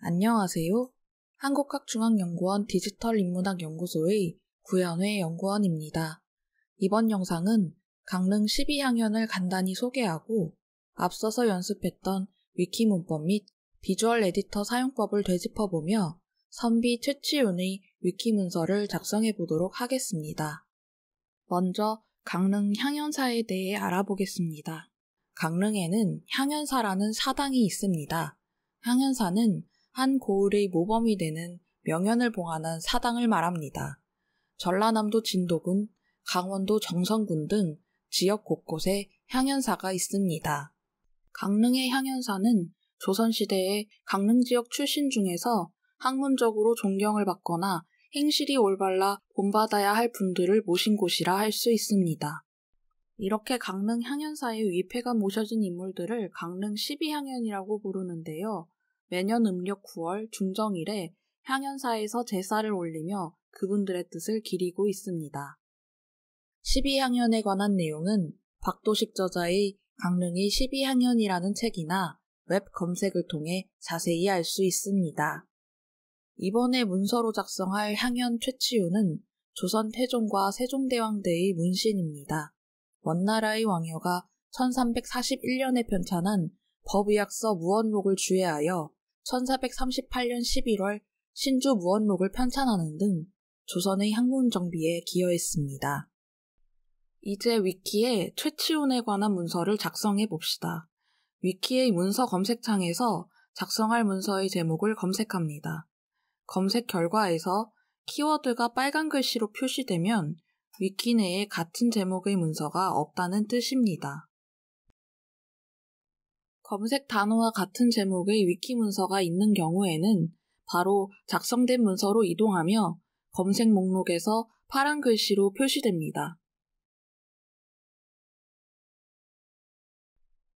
안녕하세요. 한국학중앙연구원 디지털인문학연구소의 구현회 연구원입니다. 이번 영상은 강릉 12학년을 간단히 소개하고 앞서서 연습했던 위키 문법 및 비주얼 에디터 사용법을 되짚어보며 선비 최치윤의 위키 문서를 작성해 보도록 하겠습니다. 먼저 강릉 향연사에 대해 알아보겠습니다. 강릉에는 향연사라는 사당이 있습니다. 향연사는 한 고을의 모범이 되는 명연을 봉하는 사당을 말합니다. 전라남도 진도군, 강원도 정선군 등 지역 곳곳에 향연사가 있습니다. 강릉의 향연사는 조선시대에 강릉 지역 출신 중에서 학문적으로 존경을 받거나 행실이 올바라 본받아야 할 분들을 모신 곳이라 할 수 있습니다. 이렇게 강릉 향연사의 위패가 모셔진 인물들을 강릉 12향연이라고 부르는데요. 매년 음력 9월 중정일에 향연사에서 제사를 올리며 그분들의 뜻을 기리고 있습니다. 12향연에 관한 내용은 박도식 저자의 강릉이 12향연이라는 책이나 웹 검색을 통해 자세히 알 수 있습니다. 이번에 문서로 작성할 향연 최치우는 조선 태종과 세종대왕대의 문신입니다. 원나라의 왕여가 1341년에 편찬한 법의약서 무언록을 주해하여 1438년 11월 신주 무언록을 편찬하는 등 조선의 향문 정비에 기여했습니다. 이제 위키에 최치운에 관한 문서를 작성해 봅시다. 위키의 문서 검색창에서 작성할 문서의 제목을 검색합니다. 검색 결과에서 키워드가 빨간 글씨로 표시되면 위키 내에 같은 제목의 문서가 없다는 뜻입니다. 검색 단어와 같은 제목의 위키 문서가 있는 경우에는 바로 작성된 문서로 이동하며 검색 목록에서 파란 글씨로 표시됩니다.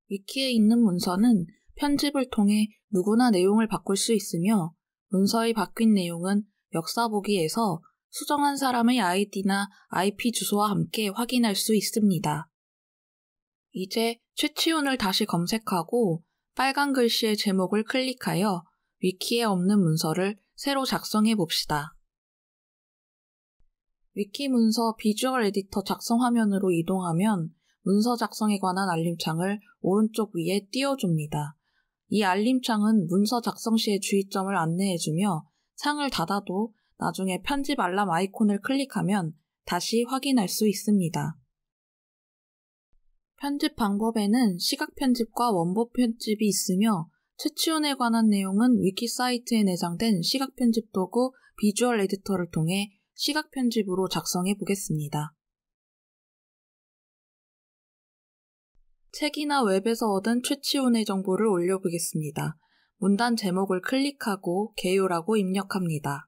위키에 있는 문서는 편집을 통해 누구나 내용을 바꿀 수 있으며 문서의 바뀐 내용은 역사보기에서 수정한 사람의 아이디나 IP 주소와 함께 확인할 수 있습니다. 이제 최치훈을 다시 검색하고 빨간 글씨의 제목을 클릭하여 위키에 없는 문서를 새로 작성해 봅시다. 위키 문서 비주얼 에디터 작성 화면으로 이동하면 문서 작성에 관한 알림창을 오른쪽 위에 띄워줍니다. 이 알림창은 문서 작성 시의 주의점을 안내해주며 창을 닫아도 나중에 편집 알람 아이콘을 클릭하면 다시 확인할 수 있습니다. 편집 방법에는 시각 편집과 원본 편집이 있으며 최치훈에 관한 내용은 위키 사이트에 내장된 시각 편집 도구 비주얼 에디터를 통해 시각 편집으로 작성해 보겠습니다. 책이나 웹에서 얻은 최치훈의 정보를 올려보겠습니다. 문단 제목을 클릭하고 개요라고 입력합니다.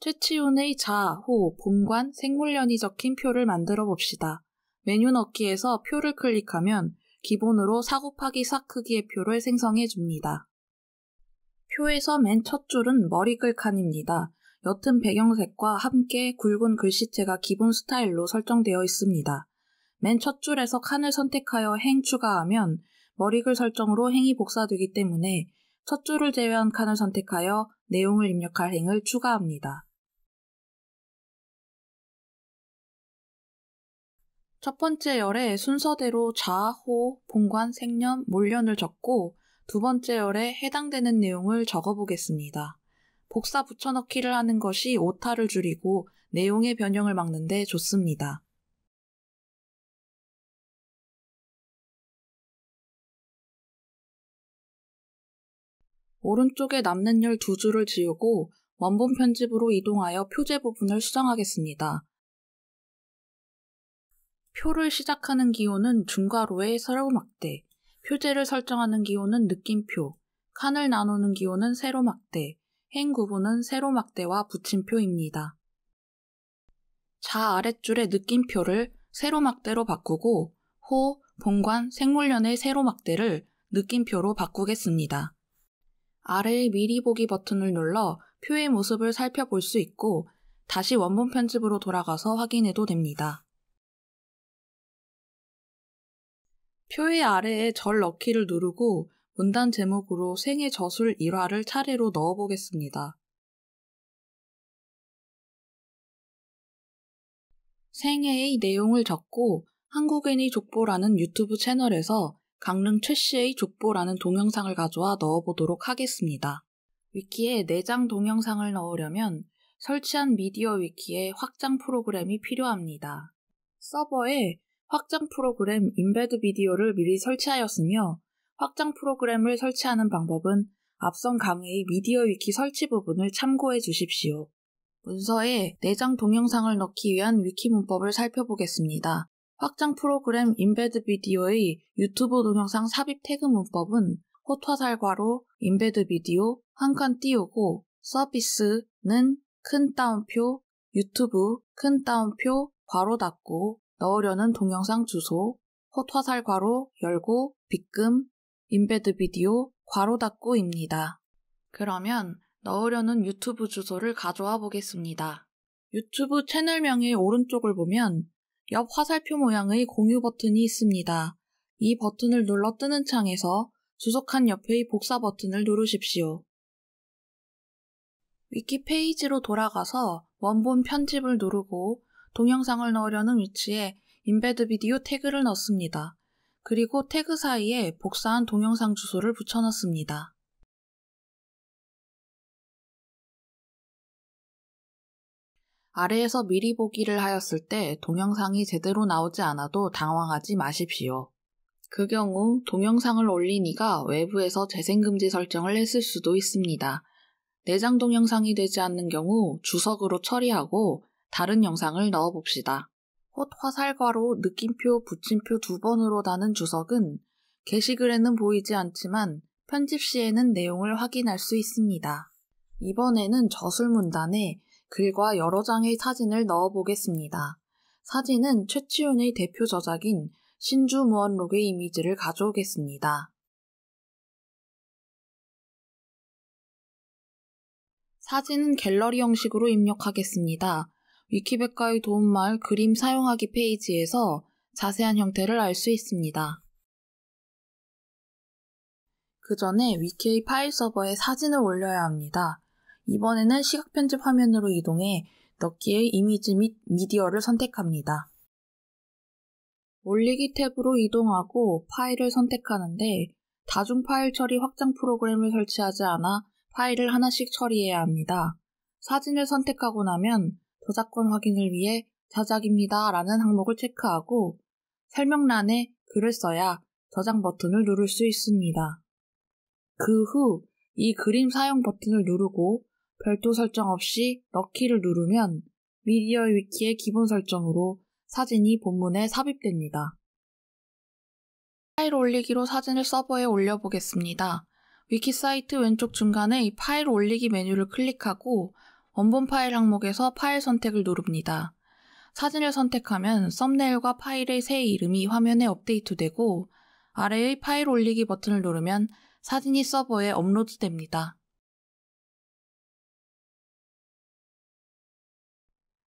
최치훈의 자, 호, 본관, 생물년이 적힌 표를 만들어 봅시다. 메뉴 넣기에서 표를 클릭하면 기본으로 4 곱하기 4 크기의 표를 생성해 줍니다. 표에서 맨 첫 줄은 머리글 칸입니다. 옅은 배경색과 함께 굵은 글씨체가 기본 스타일로 설정되어 있습니다. 맨 첫 줄에서 칸을 선택하여 행 추가하면 머리글 설정으로 행이 복사되기 때문에 첫 줄을 제외한 칸을 선택하여 내용을 입력할 행을 추가합니다. 첫 번째 열에 순서대로 좌, 호, 본관, 생년, 몰년을 적고 두 번째 열에 해당되는 내용을 적어보겠습니다. 복사 붙여넣기를 하는 것이 오타를 줄이고 내용의 변형을 막는데 좋습니다. 오른쪽에 남는 열 두 줄을 지우고 원본 편집으로 이동하여 표제 부분을 수정하겠습니다. 표를 시작하는 기호는 중괄호의 세로막대, 표제를 설정하는 기호는 느낌표, 칸을 나누는 기호는 세로막대, 행구분은 세로막대와 붙임표입니다. 좌 아랫줄의 느낌표를 세로막대로 바꾸고 호, 본관, 생물련의 세로막대를 느낌표로 바꾸겠습니다. 아래의 미리 보기 버튼을 눌러 표의 모습을 살펴볼 수 있고 다시 원본 편집으로 돌아가서 확인해도 됩니다. 표의 아래에 절 넣기를 누르고 문단 제목으로 생애 저술 1화를 차례로 넣어보겠습니다. 생애의 내용을 적고 한국인의 족보라는 유튜브 채널에서 강릉 최 씨의 족보라는 동영상을 가져와 넣어보도록 하겠습니다. 위키에 내장 네 동영상을 넣으려면 설치한 미디어 위키의 확장 프로그램이 필요합니다. 서버에 확장 프로그램 인베드 비디오를 미리 설치하였으며 확장 프로그램을 설치하는 방법은 앞선 강의 미디어 위키 설치 부분을 참고해 주십시오. 문서에 내장 동영상을 넣기 위한 위키 문법을 살펴보겠습니다. 확장 프로그램 인베드 비디오의 유튜브 동영상 삽입 태그 문법은 호화살괄호 인베드 비디오 한칸 띄우고 서비스는 큰 따옴표 유튜브 큰 따옴표 괄호 닫고 넣으려는 동영상 주소 호화살괄호 열고 빗금 인베드 비디오 괄호 닫고입니다. 그러면 넣으려는 유튜브 주소를 가져와 보겠습니다. 유튜브 채널명의 오른쪽을 보면 옆 화살표 모양의 공유 버튼이 있습니다. 이 버튼을 눌러 뜨는 창에서 주소칸 옆의 복사 버튼을 누르십시오. 위키 페이지로 돌아가서 원본 편집을 누르고 동영상을 넣으려는 위치에 인베드 비디오 태그를 넣습니다. 그리고 태그 사이에 복사한 동영상 주소를 붙여넣습니다. 아래에서 미리 보기를 하였을 때 동영상이 제대로 나오지 않아도 당황하지 마십시오. 그 경우 동영상을 올린 이가 외부에서 재생금지 설정을 했을 수도 있습니다. 내장 동영상이 되지 않는 경우 주석으로 처리하고 다른 영상을 넣어 봅시다. 꽃 화살과로 느낌표, 붙임표 두 번으로 나는 주석은 게시글에는 보이지 않지만 편집 시에는 내용을 확인할 수 있습니다. 이번에는 저술문단에 글과 여러 장의 사진을 넣어 보겠습니다. 사진은 최치훈의 대표 저작인 신주무원록의 이미지를 가져오겠습니다. 사진은 갤러리 형식으로 입력하겠습니다. 위키백과의 도움말 그림 사용하기 페이지에서 자세한 형태를 알 수 있습니다. 그 전에 위키의 파일 서버에 사진을 올려야 합니다. 이번에는 시각 편집 화면으로 이동해 넣기의 이미지 및 미디어를 선택합니다. 올리기 탭으로 이동하고 파일을 선택하는데 다중 파일 처리 확장 프로그램을 설치하지 않아 파일을 하나씩 처리해야 합니다. 사진을 선택하고 나면 저작권 확인을 위해 저작입니다 라는 항목을 체크하고 설명란에 글을 써야 저장 버튼을 누를 수 있습니다. 그 후 이 그림 사용 버튼을 누르고 별도 설정 없이 넣기를 누르면 미디어 위키의 기본 설정으로 사진이 본문에 삽입됩니다. 파일 올리기로 사진을 서버에 올려보겠습니다. 위키 사이트 왼쪽 중간에 이 파일 올리기 메뉴를 클릭하고 원본 파일 항목에서 파일 선택을 누릅니다. 사진을 선택하면 썸네일과 파일의 새 이름이 화면에 업데이트되고 아래의 파일 올리기 버튼을 누르면 사진이 서버에 업로드됩니다.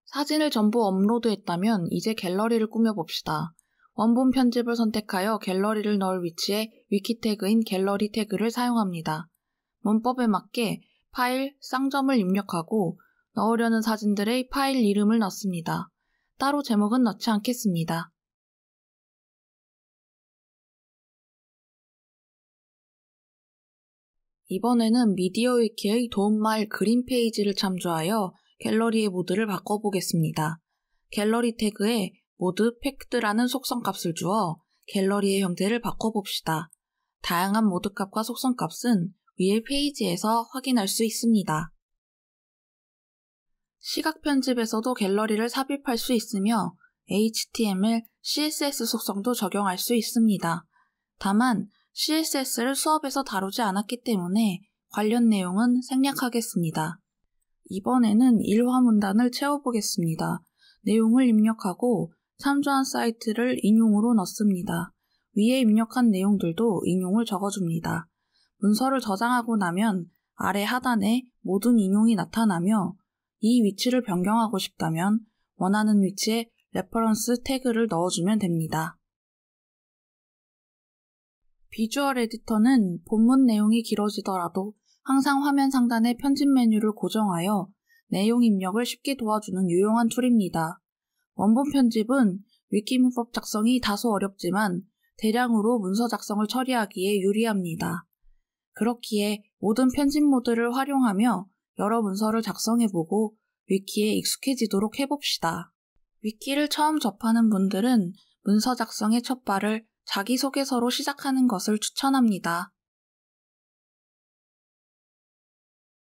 사진을 전부 업로드했다면 이제 갤러리를 꾸며봅시다. 원본 편집을 선택하여 갤러리를 넣을 위치에 위키 태그인 갤러리 태그를 사용합니다. 문법에 맞게 파일 쌍점을 입력하고 넣으려는 사진들의 파일 이름을 넣습니다. 따로 제목은 넣지 않겠습니다. 이번에는 미디어 위키의 도움말 그림 페이지를 참조하여 갤러리의 모드를 바꿔보겠습니다. 갤러리 태그에 모드 팩트라는 속성 값을 주어 갤러리의 형태를 바꿔봅시다. 다양한 모드 값과 속성 값은 위의 페이지에서 확인할 수 있습니다. 시각 편집에서도 갤러리를 삽입할 수 있으며 HTML, CSS 속성도 적용할 수 있습니다. 다만 CSS를 수업에서 다루지 않았기 때문에 관련 내용은 생략하겠습니다. 이번에는 일화 문단을 채워보겠습니다. 내용을 입력하고 참조한 사이트를 인용으로 넣습니다. 위에 입력한 내용들도 인용을 적어줍니다. 문서를 저장하고 나면 아래 하단에 모든 인용이 나타나며 이 위치를 변경하고 싶다면 원하는 위치에 레퍼런스 태그를 넣어주면 됩니다. 비주얼 에디터는 본문 내용이 길어지더라도 항상 화면 상단의 편집 메뉴를 고정하여 내용 입력을 쉽게 도와주는 유용한 툴입니다. 원본 편집은 위키 문법 작성이 다소 어렵지만 대량으로 문서 작성을 처리하기에 유리합니다. 그렇기에 모든 편집 모드를 활용하며 여러 문서를 작성해보고 위키에 익숙해지도록 해봅시다. 위키를 처음 접하는 분들은 문서 작성의 첫 발을 자기소개서로 시작하는 것을 추천합니다.